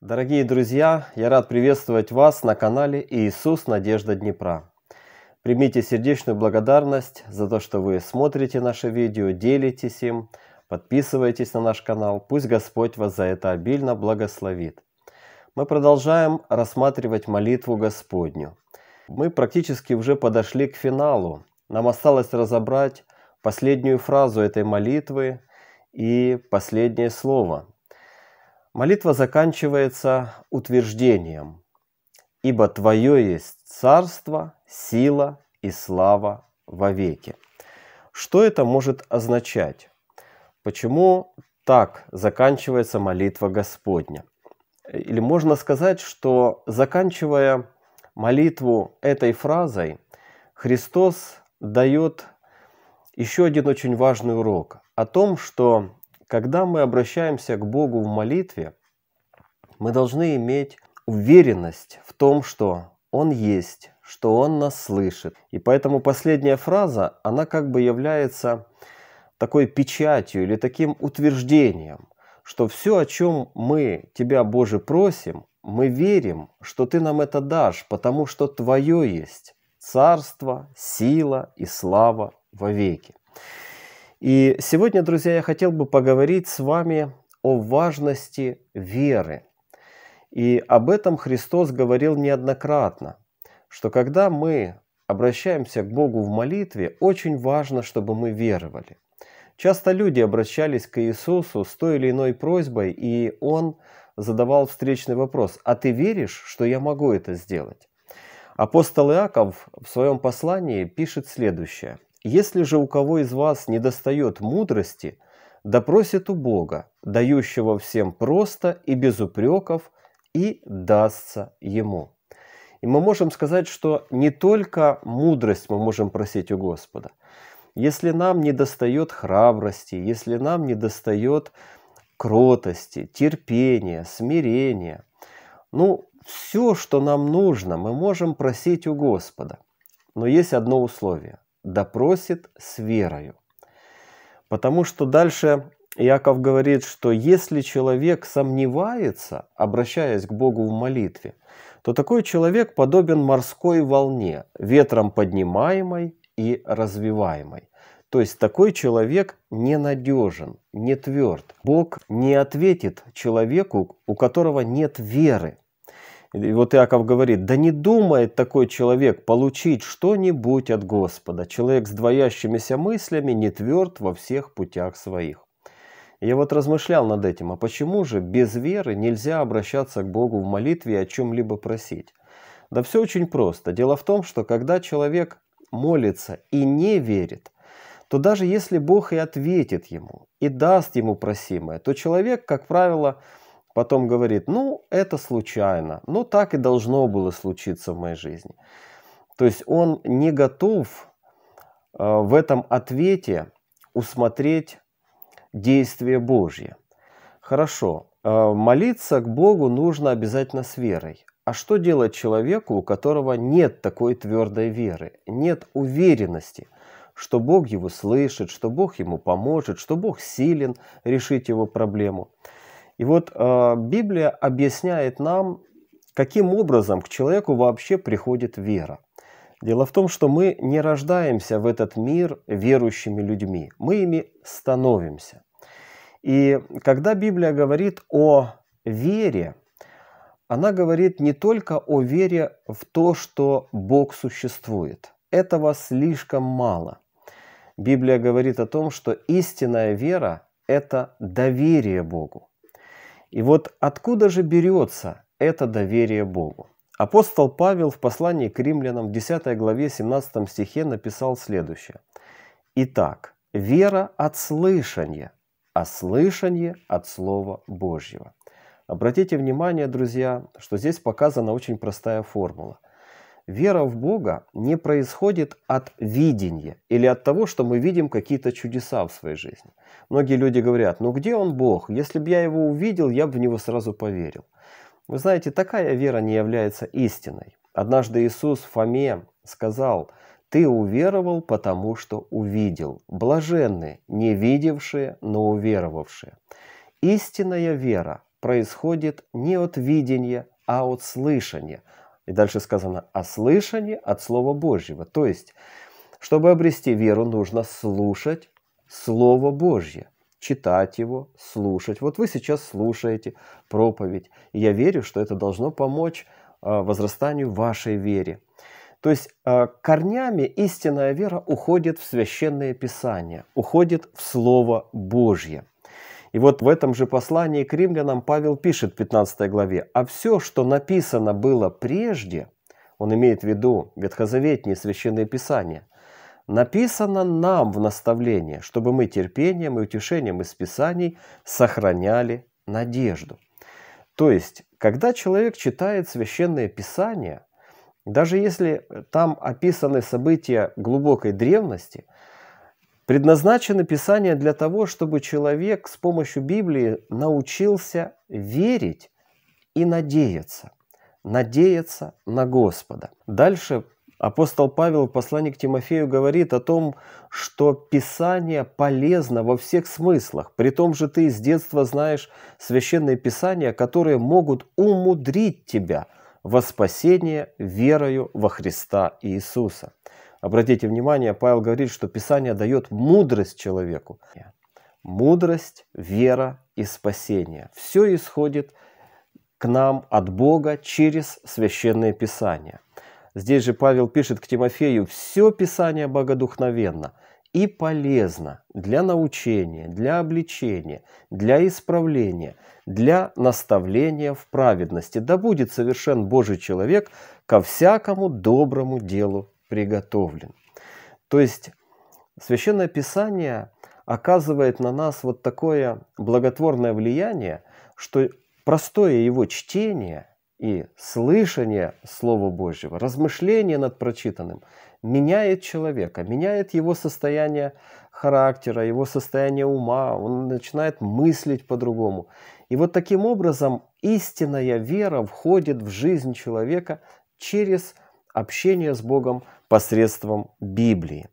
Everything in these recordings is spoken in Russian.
Дорогие друзья, я рад приветствовать вас на канале Иисус Надежда Днепра. Примите сердечную благодарность за то, что вы смотрите наше видео, делитесь им, подписывайтесь на наш канал. Пусть Господь вас за это обильно благословит. Мы продолжаем рассматривать молитву Господню. Мы практически уже подошли к финалу. Нам осталось разобрать последнюю фразу этой молитвы и последнее слово – Молитва заканчивается утверждением «Ибо Твое есть царство, сила и слава во веки. Что это может означать? Почему так заканчивается молитва Господня? Или можно сказать, что заканчивая молитву этой фразой, Христос дает еще один очень важный урок о том, что когда мы обращаемся к Богу в молитве, мы должны иметь уверенность в том, что Он есть, что Он нас слышит. И поэтому последняя фраза, она как бы является такой печатью или таким утверждением, что все, о чем мы Тебя, Боже, просим, мы верим, что Ты нам это дашь, потому что Твое есть царство, сила и слава во веки. И сегодня, друзья, я хотел бы поговорить с вами о важности веры. И об этом Христос говорил неоднократно, что когда мы обращаемся к Богу в молитве, очень важно, чтобы мы веровали. Часто люди обращались к Иисусу с той или иной просьбой, и Он задавал встречный вопрос, «А ты веришь, что я могу это сделать?» Апостол Иаков в своем послании пишет следующее – если же у кого из вас недостает мудрости, да у Бога, дающего всем просто и без упреков, и дастся ему. И мы можем сказать, что не только мудрость мы можем просить у Господа. Если нам недостает храбрости, если нам недостает кротости, терпения, смирения, ну, все, что нам нужно, мы можем просить у Господа. Но есть одно условие – допросит с верою. Потому что дальше Иаков говорит, что если человек сомневается, обращаясь к Богу в молитве, то такой человек подобен морской волне, ветром поднимаемой и развиваемой. То есть такой человек ненадежен, не тверд. Бог не ответит человеку, у которого нет веры. И вот Иаков говорит, да не думает такой человек получить что-нибудь от Господа. Человек с двоящимися мыслями не тверд во всех путях своих. Я вот размышлял над этим, а почему же без веры нельзя обращаться к Богу в молитве и о чем-либо просить? Да все очень просто. Дело в том, что когда человек молится и не верит, то даже если Бог и ответит ему, и даст ему просимое, то человек, как правило, потом говорит, ну, это случайно, ну, так и должно было случиться в моей жизни. То есть он не готов э, в этом ответе усмотреть действие Божье. Хорошо, э, молиться к Богу нужно обязательно с верой. А что делать человеку, у которого нет такой твердой веры, нет уверенности, что Бог его слышит, что Бог ему поможет, что Бог силен решить его проблему? И вот э, Библия объясняет нам, каким образом к человеку вообще приходит вера. Дело в том, что мы не рождаемся в этот мир верующими людьми, мы ими становимся. И когда Библия говорит о вере, она говорит не только о вере в то, что Бог существует. Этого слишком мало. Библия говорит о том, что истинная вера – это доверие Богу. И вот откуда же берется это доверие Богу? Апостол Павел в послании к римлянам 10 главе 17 стихе написал следующее. Итак, вера от слышания, а слышание от Слова Божьего. Обратите внимание, друзья, что здесь показана очень простая формула. Вера в Бога не происходит от видения или от того, что мы видим какие-то чудеса в своей жизни. Многие люди говорят, ну где он Бог? Если бы я его увидел, я бы в него сразу поверил. Вы знаете, такая вера не является истиной. Однажды Иисус Фоме сказал, ты уверовал, потому что увидел. Блаженны, не видевшие, но уверовавшие. Истинная вера происходит не от видения, а от слышания – и дальше сказано «о «А слышании от Слова Божьего». То есть, чтобы обрести веру, нужно слушать Слово Божье, читать его, слушать. Вот вы сейчас слушаете проповедь. И я верю, что это должно помочь а, возрастанию вашей вере. То есть а, корнями истинная вера уходит в священное писание, уходит в Слово Божье. И вот в этом же послании к римлянам Павел пишет в 15 главе, «А все, что написано было прежде, он имеет в виду ветхозаветные священные писания, написано нам в наставление, чтобы мы терпением и утешением из писаний сохраняли надежду». То есть, когда человек читает священное писание, даже если там описаны события глубокой древности – предназначено Писание для того, чтобы человек с помощью Библии научился верить и надеяться. Надеяться на Господа. Дальше апостол Павел в послании к Тимофею говорит о том, что Писание полезно во всех смыслах. При том же ты с детства знаешь священные Писания, которые могут умудрить тебя во спасение верою во Христа Иисуса. Обратите внимание, Павел говорит, что Писание дает мудрость человеку. Мудрость, вера и спасение. Все исходит к нам от Бога через священное Писание. Здесь же Павел пишет к Тимофею, все Писание богодухновенно и полезно для научения, для обличения, для исправления, для наставления в праведности. Да будет совершен Божий человек ко всякому доброму делу приготовлен. То есть Священное Писание оказывает на нас вот такое благотворное влияние, что простое его чтение и слышание Слова Божьего, размышление над прочитанным меняет человека, меняет его состояние характера, его состояние ума, он начинает мыслить по-другому. И вот таким образом истинная вера входит в жизнь человека через общение с Богом посредством Библии.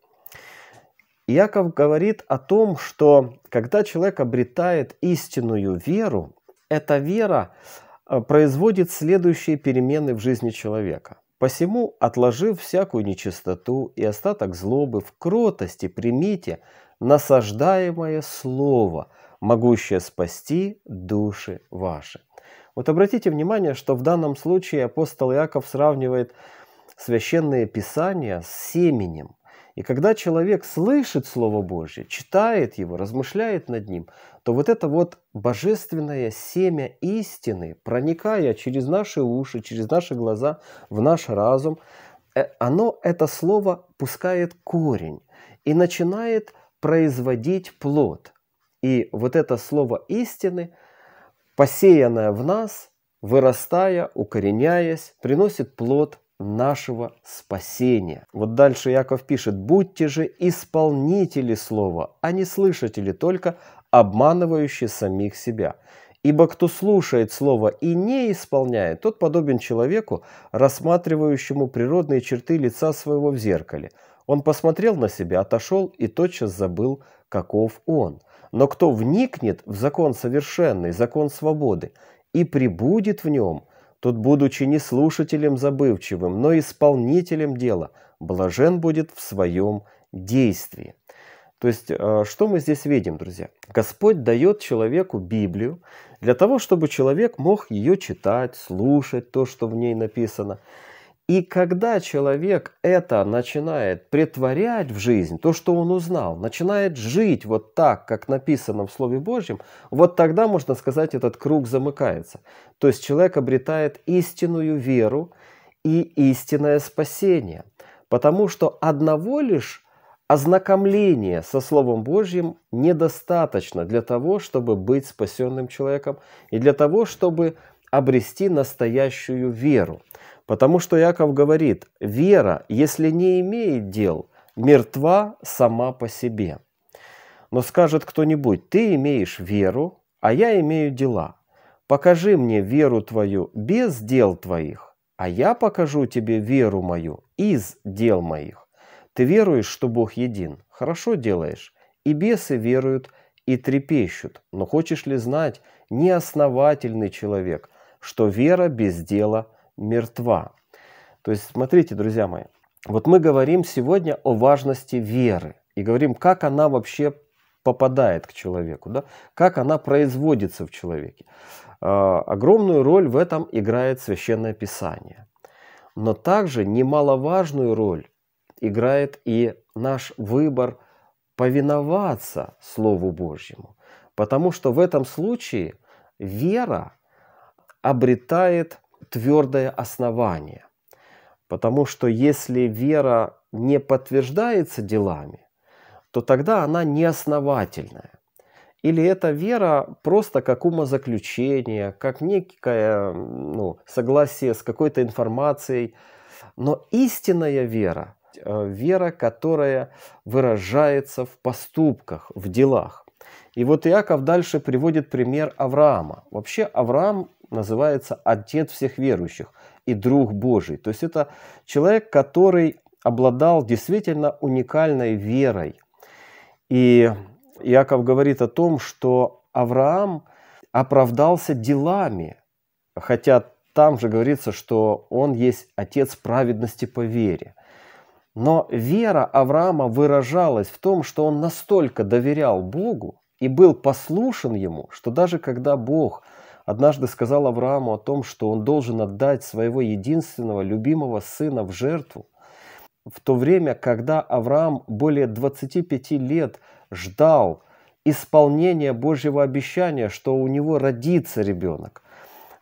Иаков говорит о том, что когда человек обретает истинную веру, эта вера э, производит следующие перемены в жизни человека. Посему, отложив всякую нечистоту и остаток злобы, в кротости примите насаждаемое слово, могущее спасти души ваши. Вот обратите внимание, что в данном случае апостол Иаков сравнивает священные писания с семенем. И когда человек слышит Слово Божье, читает его, размышляет над ним, то вот это вот божественное семя истины, проникая через наши уши, через наши глаза, в наш разум, э, оно, это слово, пускает корень и начинает производить плод. И вот это слово истины, посеянное в нас, вырастая, укореняясь, приносит плод нашего спасения. Вот дальше Яков пишет, «Будьте же исполнители слова, а не слышатели только, обманывающие самих себя». Ибо кто слушает слово и не исполняет, тот подобен человеку, рассматривающему природные черты лица своего в зеркале. Он посмотрел на себя, отошел и тотчас забыл, каков он. Но кто вникнет в закон совершенный, закон свободы, и прибудет в нем – Тут, будучи не слушателем забывчивым, но исполнителем дела, блажен будет в своем действии. То есть, э, что мы здесь видим, друзья? Господь дает человеку Библию для того, чтобы человек мог ее читать, слушать то, что в ней написано. И когда человек это начинает претворять в жизнь, то, что он узнал, начинает жить вот так, как написано в Слове Божьем, вот тогда, можно сказать, этот круг замыкается. То есть человек обретает истинную веру и истинное спасение. Потому что одного лишь ознакомления со Словом Божьим недостаточно для того, чтобы быть спасенным человеком и для того, чтобы обрести настоящую веру. Потому что Яков говорит, вера, если не имеет дел, мертва сама по себе. Но скажет кто-нибудь, ты имеешь веру, а я имею дела. Покажи мне веру твою без дел твоих, а я покажу тебе веру мою из дел моих. Ты веруешь, что Бог един, хорошо делаешь, и бесы веруют, и трепещут. Но хочешь ли знать, неосновательный человек, что вера без дела мертва. То есть, смотрите, друзья мои, вот мы говорим сегодня о важности веры и говорим, как она вообще попадает к человеку, да? как она производится в человеке. Э, огромную роль в этом играет священное писание. Но также немаловажную роль играет и наш выбор повиноваться Слову Божьему. Потому что в этом случае вера обретает твердое основание. Потому что если вера не подтверждается делами, то тогда она не основательная. Или эта вера просто как умозаключение, как некое ну, согласие с какой-то информацией. Но истинная вера, э, вера, которая выражается в поступках, в делах. И вот Иаков дальше приводит пример Авраама. Вообще Авраам называется Отец всех верующих и Друг Божий. То есть это человек, который обладал действительно уникальной верой. И Иаков говорит о том, что Авраам оправдался делами, хотя там же говорится, что он есть отец праведности по вере. Но вера Авраама выражалась в том, что он настолько доверял Богу и был послушен ему, что даже когда Бог однажды сказал Аврааму о том, что он должен отдать своего единственного любимого сына в жертву, в то время, когда Авраам более 25 лет ждал исполнения Божьего обещания, что у него родится ребенок.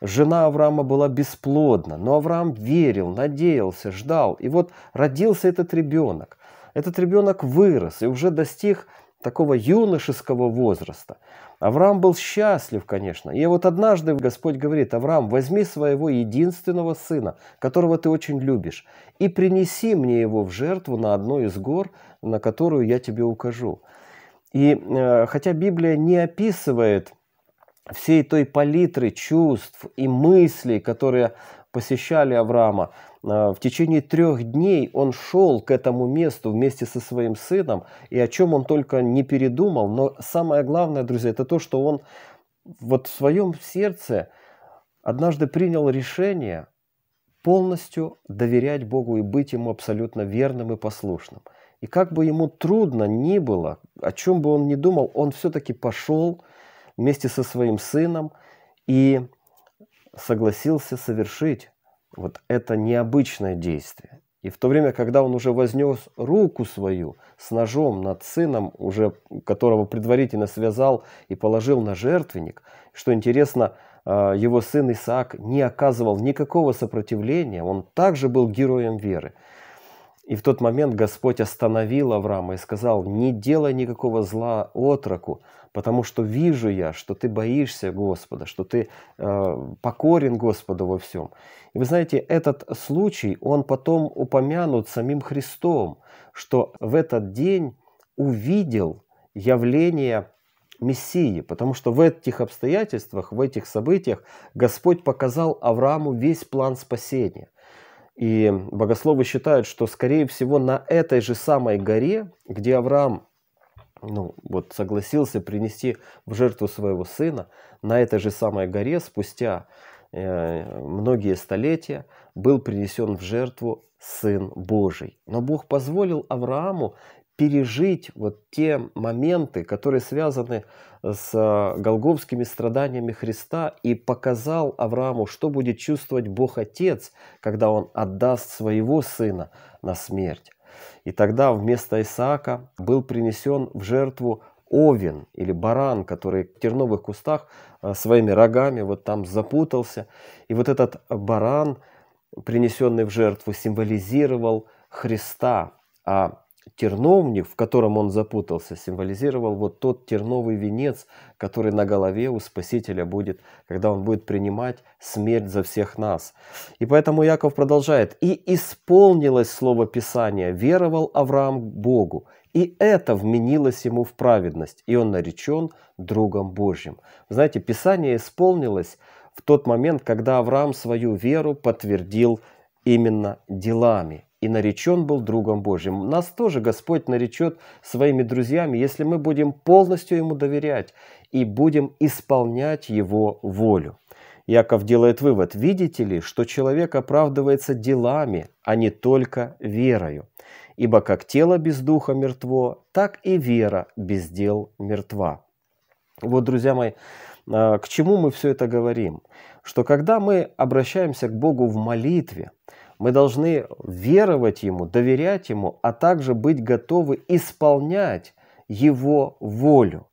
Жена Авраама была бесплодна, но Авраам верил, надеялся, ждал. И вот родился этот ребенок. Этот ребенок вырос и уже достиг такого юношеского возраста. Авраам был счастлив, конечно. И вот однажды Господь говорит, Авраам, возьми своего единственного сына, которого ты очень любишь, и принеси мне его в жертву на одной из гор, на которую я тебе укажу. И э, хотя Библия не описывает всей той палитры чувств и мыслей, которые посещали Авраама. А, в течение трех дней он шел к этому месту вместе со своим сыном, и о чем он только не передумал. Но самое главное, друзья, это то, что он вот в своем сердце однажды принял решение полностью доверять Богу и быть Ему абсолютно верным и послушным. И как бы ему трудно ни было, о чем бы он ни думал, он все-таки пошел вместе со своим сыном и согласился совершить вот это необычное действие. И в то время, когда он уже вознес руку свою с ножом над сыном, уже которого предварительно связал и положил на жертвенник, что интересно, а, его сын Исаак не оказывал никакого сопротивления, он также был героем веры. И в тот момент Господь остановил Авраама и сказал, не делай никакого зла отроку, потому что вижу я, что ты боишься Господа, что ты э, покорен Господу во всем. И вы знаете, этот случай, он потом упомянут самим Христом, что в этот день увидел явление Мессии, потому что в этих обстоятельствах, в этих событиях Господь показал Аврааму весь план спасения – и богословы считают, что, скорее всего, на этой же самой горе, где Авраам ну, вот согласился принести в жертву своего сына, на этой же самой горе спустя э, многие столетия был принесен в жертву Сын Божий. Но Бог позволил Аврааму пережить вот те моменты, которые связаны с а, голговскими страданиями Христа и показал Аврааму, что будет чувствовать Бог Отец, когда он отдаст своего сына на смерть. И тогда вместо Исаака был принесен в жертву овен или баран, который в терновых кустах а, своими рогами вот там запутался. И вот этот баран, принесенный в жертву, символизировал Христа, а терновник, в котором он запутался, символизировал вот тот терновый венец, который на голове у Спасителя будет, когда он будет принимать смерть за всех нас. И поэтому Яков продолжает. «И исполнилось слово Писания, веровал Авраам Богу, и это вменилось ему в праведность, и он наречен другом Божьим». знаете, Писание исполнилось в тот момент, когда Авраам свою веру подтвердил именно делами – и наречен был другом Божьим. Нас тоже Господь наречет своими друзьями, если мы будем полностью Ему доверять и будем исполнять Его волю. Яков делает вывод, видите ли, что человек оправдывается делами, а не только верою. Ибо как тело без духа мертво, так и вера без дел мертва. Вот, друзья мои, а, к чему мы все это говорим? Что когда мы обращаемся к Богу в молитве, мы должны веровать Ему, доверять Ему, а также быть готовы исполнять Его волю.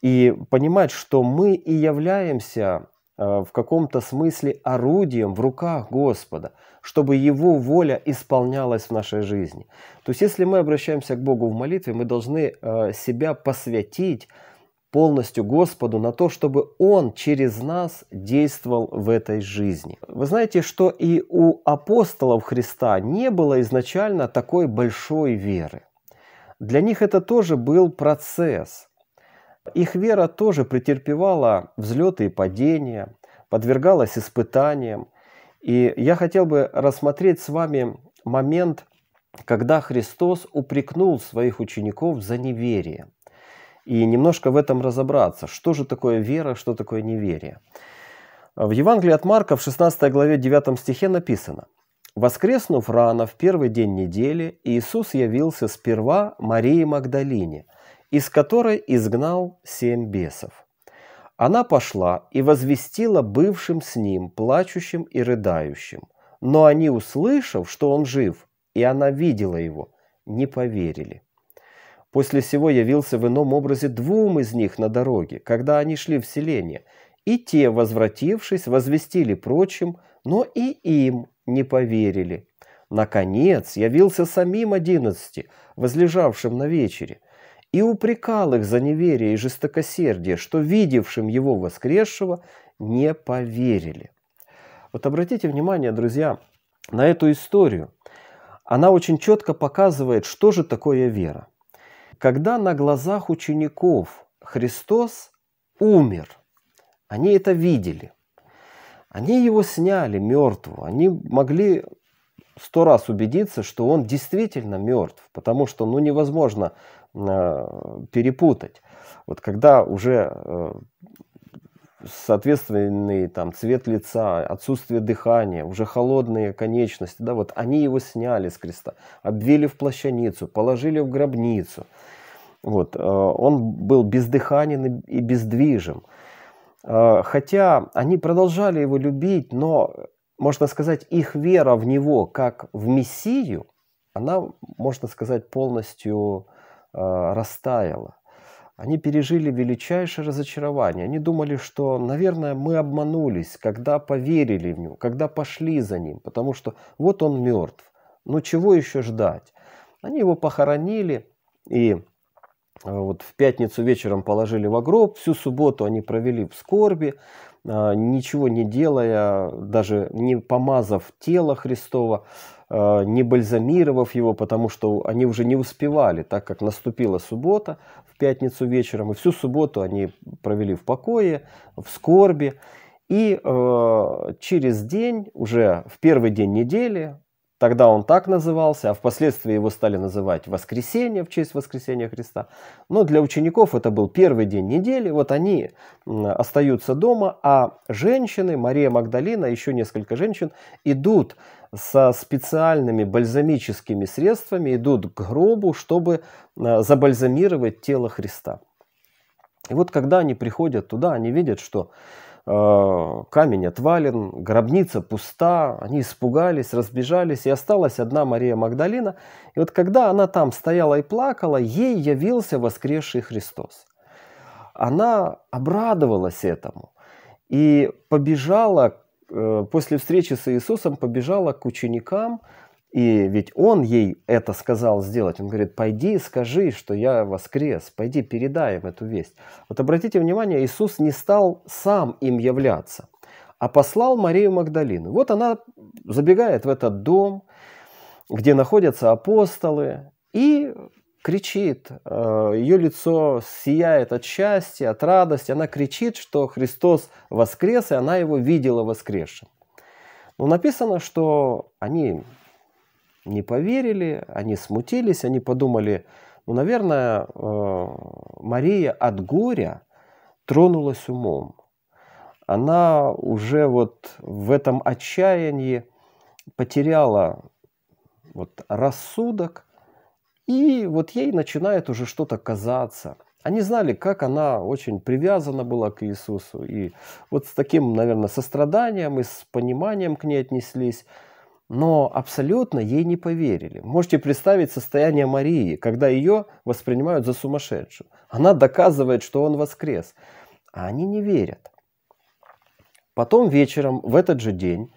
И понимать, что мы и являемся э, в каком-то смысле орудием в руках Господа, чтобы Его воля исполнялась в нашей жизни. То есть, если мы обращаемся к Богу в молитве, мы должны э, себя посвятить полностью Господу на то, чтобы Он через нас действовал в этой жизни. Вы знаете, что и у апостолов Христа не было изначально такой большой веры. Для них это тоже был процесс. Их вера тоже претерпевала взлеты и падения, подвергалась испытаниям. И я хотел бы рассмотреть с вами момент, когда Христос упрекнул своих учеников за неверие и немножко в этом разобраться, что же такое вера, что такое неверие. В Евангелии от Марка в 16 главе 9 стихе написано «Воскреснув рано в первый день недели, Иисус явился сперва Марии Магдалине, из которой изгнал семь бесов. Она пошла и возвестила бывшим с ним, плачущим и рыдающим. Но они, услышав, что он жив, и она видела его, не поверили. После сего явился в ином образе двум из них на дороге, когда они шли в селение, и те, возвратившись, возвестили прочим, но и им не поверили. Наконец явился самим одиннадцати, возлежавшим на вечере, и упрекал их за неверие и жестокосердие, что видевшим его воскресшего не поверили. Вот обратите внимание, друзья, на эту историю. Она очень четко показывает, что же такое вера. Когда на глазах учеников Христос умер, они это видели. Они его сняли мертвого. Они могли сто раз убедиться, что он действительно мертв, потому что ну, невозможно э, перепутать. Вот когда уже э, соответственный там цвет лица, отсутствие дыхания, уже холодные конечности, да, вот они его сняли с креста, обвели в плащаницу, положили в гробницу. Вот, э, он был бездыханен и бездвижим. Э, хотя они продолжали его любить, но, можно сказать, их вера в него как в Мессию, она, можно сказать, полностью э, растаяла. Они пережили величайшее разочарование. Они думали, что, наверное, мы обманулись, когда поверили в него, когда пошли за ним, потому что вот он мертв. Но ну, чего еще ждать? Они его похоронили и э, вот в пятницу вечером положили в гроб, всю субботу они провели в скорби, э, ничего не делая, даже не помазав тело Христова. Э, не бальзамировав его, потому что они уже не успевали, так как наступила суббота в пятницу вечером, и всю субботу они провели в покое, в скорби. И э, через день, уже в первый день недели, Тогда он так назывался, а впоследствии его стали называть воскресенье в честь воскресения Христа. Но для учеников это был первый день недели. Вот они остаются дома, а женщины, Мария Магдалина, еще несколько женщин, идут со специальными бальзамическими средствами, идут к гробу, чтобы э, забальзамировать тело Христа. И вот когда они приходят туда, они видят, что Э, камень отвален, гробница пуста, они испугались, разбежались, и осталась одна Мария Магдалина. И вот когда она там стояла и плакала, ей явился воскресший Христос. Она обрадовалась этому и побежала, э, после встречи с Иисусом, побежала к ученикам, и ведь он ей это сказал сделать. Он говорит, пойди и скажи, что я воскрес, пойди передай им эту весть. Вот обратите внимание, Иисус не стал сам им являться, а послал Марию Магдалину. Вот она забегает в этот дом, где находятся апостолы, и кричит. Э, ее лицо сияет от счастья, от радости. Она кричит, что Христос воскрес, и она его видела воскресшим. Но написано, что они не поверили, они смутились, они подумали, ну, наверное, э, Мария от горя тронулась умом. Она уже вот в этом отчаянии потеряла вот рассудок, и вот ей начинает уже что-то казаться. Они знали, как она очень привязана была к Иисусу, и вот с таким, наверное, состраданием и с пониманием к ней отнеслись но абсолютно ей не поверили. Можете представить состояние Марии, когда ее воспринимают за сумасшедшую. Она доказывает, что он воскрес, а они не верят. Потом вечером, в этот же день,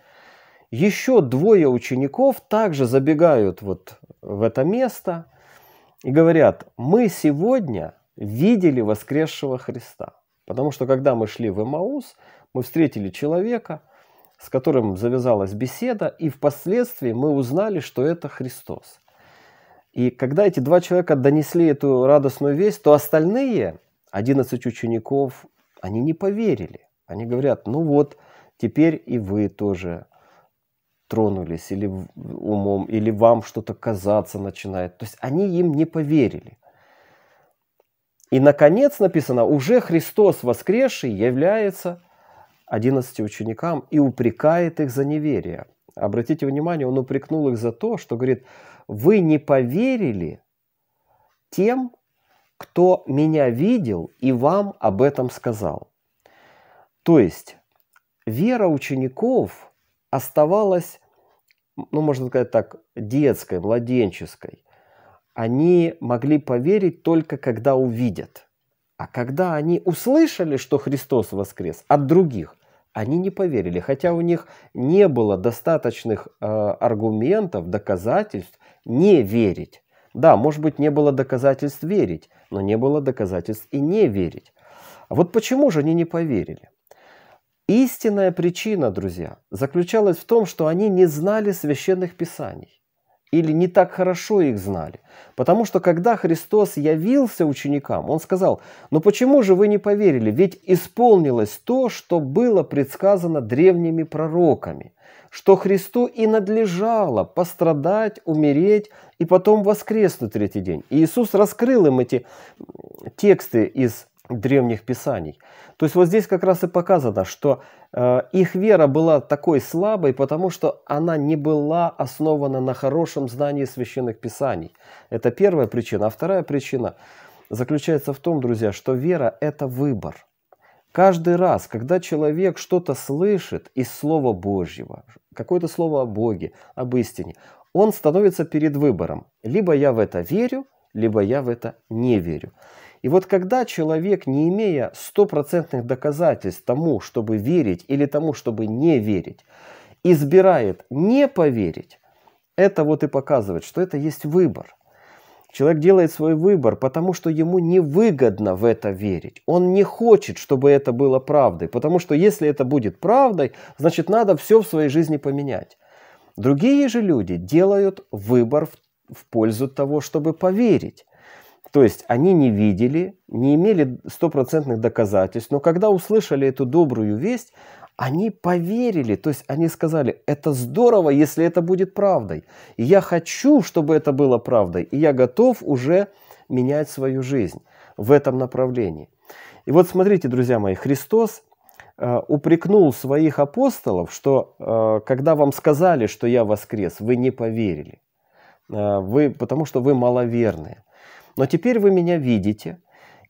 еще двое учеников также забегают вот в это место и говорят, мы сегодня видели воскресшего Христа. Потому что когда мы шли в Эмаус, мы встретили человека – с которым завязалась беседа, и впоследствии мы узнали, что это Христос. И когда эти два человека донесли эту радостную весть, то остальные 11 учеников, они не поверили. Они говорят, ну вот, теперь и вы тоже тронулись или умом, или вам что-то казаться начинает. То есть они им не поверили. И, наконец, написано, уже Христос воскресший является 11 ученикам и упрекает их за неверие. Обратите внимание, он упрекнул их за то, что говорит, вы не поверили тем, кто меня видел и вам об этом сказал. То есть вера учеников оставалась, ну, можно сказать так, детской, младенческой. Они могли поверить только когда увидят. А когда они услышали, что Христос воскрес от других, они не поверили, хотя у них не было достаточных э, аргументов, доказательств не верить. Да, может быть, не было доказательств верить, но не было доказательств и не верить. А вот почему же они не поверили? Истинная причина, друзья, заключалась в том, что они не знали священных писаний или не так хорошо их знали. Потому что когда Христос явился ученикам, Он сказал, «Но почему же вы не поверили? Ведь исполнилось то, что было предсказано древними пророками, что Христу и надлежало пострадать, умереть и потом воскреснуть третий день». И Иисус раскрыл им эти тексты из древних писаний. То есть вот здесь как раз и показано, что э, их вера была такой слабой, потому что она не была основана на хорошем знании священных писаний. Это первая причина. А вторая причина заключается в том, друзья, что вера – это выбор. Каждый раз, когда человек что-то слышит из Слова Божьего, какое-то слово о Боге, об истине, он становится перед выбором. Либо я в это верю, либо я в это не верю. И вот когда человек, не имея стопроцентных доказательств тому, чтобы верить или тому, чтобы не верить, избирает не поверить, это вот и показывает, что это есть выбор. Человек делает свой выбор, потому что ему невыгодно в это верить. Он не хочет, чтобы это было правдой, потому что если это будет правдой, значит надо все в своей жизни поменять. Другие же люди делают выбор в, в пользу того, чтобы поверить. То есть они не видели, не имели стопроцентных доказательств, но когда услышали эту добрую весть, они поверили, то есть они сказали, это здорово, если это будет правдой. И я хочу, чтобы это было правдой, и я готов уже менять свою жизнь в этом направлении. И вот смотрите, друзья мои, Христос э, упрекнул своих апостолов, что э, когда вам сказали, что я воскрес, вы не поверили, э, вы, потому что вы маловерные. Но теперь вы меня видите,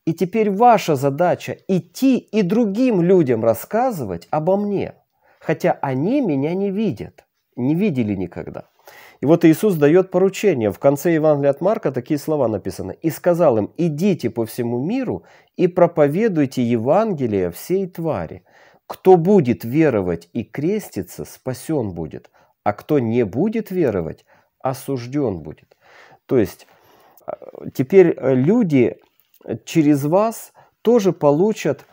и теперь ваша задача идти и другим людям рассказывать обо мне, хотя они меня не видят, не видели никогда. И вот Иисус дает поручение. В конце Евангелия от Марка такие слова написаны. «И сказал им, идите по всему миру и проповедуйте Евангелие всей твари. Кто будет веровать и креститься, спасен будет, а кто не будет веровать, осужден будет». То есть теперь э, люди через вас тоже получат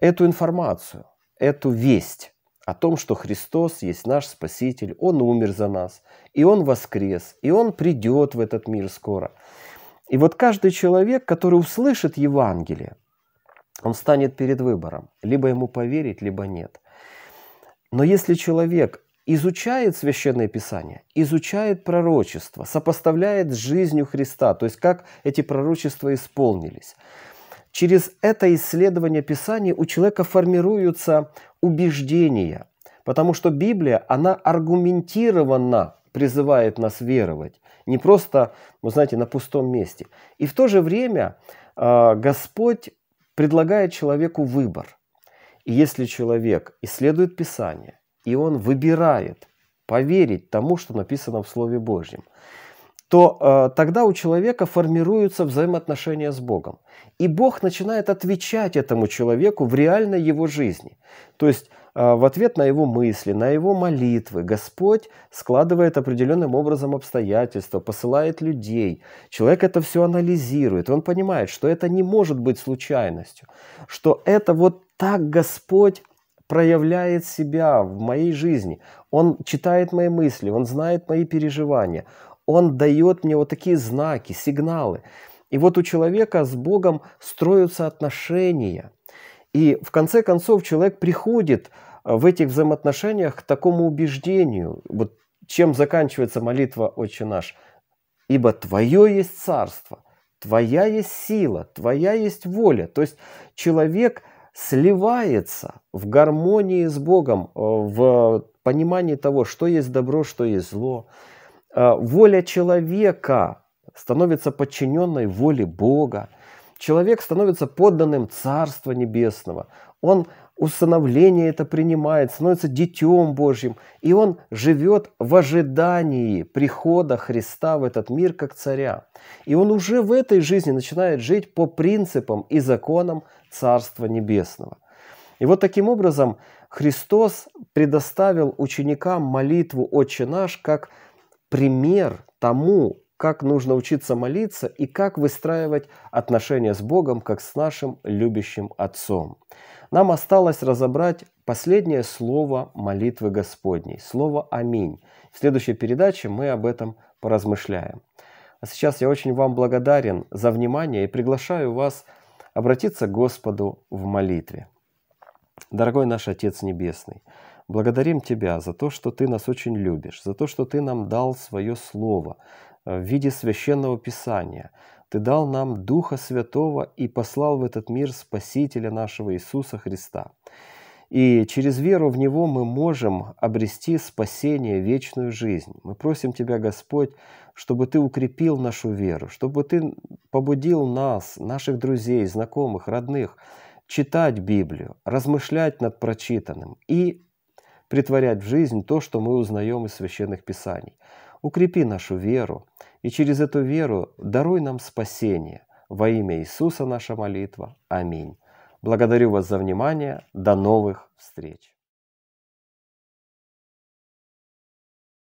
эту информацию, эту весть о том, что Христос есть наш Спаситель, Он умер за нас, и Он воскрес, и Он придет в этот мир скоро. И вот каждый человек, который услышит Евангелие, он станет перед выбором, либо ему поверить, либо нет. Но если человек изучает Священное Писание, изучает пророчество, сопоставляет с жизнью Христа, то есть как эти пророчества исполнились. Через это исследование Писания у человека формируются убеждения, потому что Библия, она аргументированно призывает нас веровать, не просто, вы знаете, на пустом месте. И в то же время э, Господь предлагает человеку выбор. И если человек исследует Писание, и он выбирает поверить тому, что написано в Слове Божьем, то э, тогда у человека формируются взаимоотношения с Богом. И Бог начинает отвечать этому человеку в реальной его жизни. То есть э, в ответ на его мысли, на его молитвы Господь складывает определенным образом обстоятельства, посылает людей. Человек это все анализирует. Он понимает, что это не может быть случайностью, что это вот так Господь проявляет себя в моей жизни. Он читает мои мысли, он знает мои переживания, он дает мне вот такие знаки, сигналы. И вот у человека с Богом строятся отношения. И в конце концов человек приходит э, в этих взаимоотношениях к такому убеждению, вот чем заканчивается молитва «Отче наш», «Ибо Твое есть царство, Твоя есть сила, Твоя есть воля». То есть человек – сливается в гармонии с Богом, э, в понимании того, что есть добро, что есть зло. Э, воля человека становится подчиненной воле Бога. Человек становится подданным Царства Небесного. Он усыновление это принимает, становится детем Божьим. И он живет в ожидании прихода Христа в этот мир как царя. И он уже в этой жизни начинает жить по принципам и законам Царства Небесного. И вот таким образом Христос предоставил ученикам молитву «Отче наш» как пример тому, как нужно учиться молиться и как выстраивать отношения с Богом, как с нашим любящим Отцом. Нам осталось разобрать последнее слово молитвы Господней, слово «Аминь». В следующей передаче мы об этом поразмышляем. А сейчас я очень вам благодарен за внимание и приглашаю вас обратиться к Господу в молитве. Дорогой наш Отец Небесный, благодарим Тебя за то, что Ты нас очень любишь, за то, что Ты нам дал свое Слово, в виде священного писания. Ты дал нам Духа Святого и послал в этот мир Спасителя нашего Иисуса Христа. И через веру в Него мы можем обрести спасение, вечную жизнь. Мы просим Тебя, Господь, чтобы Ты укрепил нашу веру, чтобы Ты побудил нас, наших друзей, знакомых, родных, читать Библию, размышлять над прочитанным и притворять в жизнь то, что мы узнаем из священных писаний – Укрепи нашу веру, и через эту веру даруй нам спасение. Во имя Иисуса наша молитва. Аминь. Благодарю вас за внимание. До новых встреч.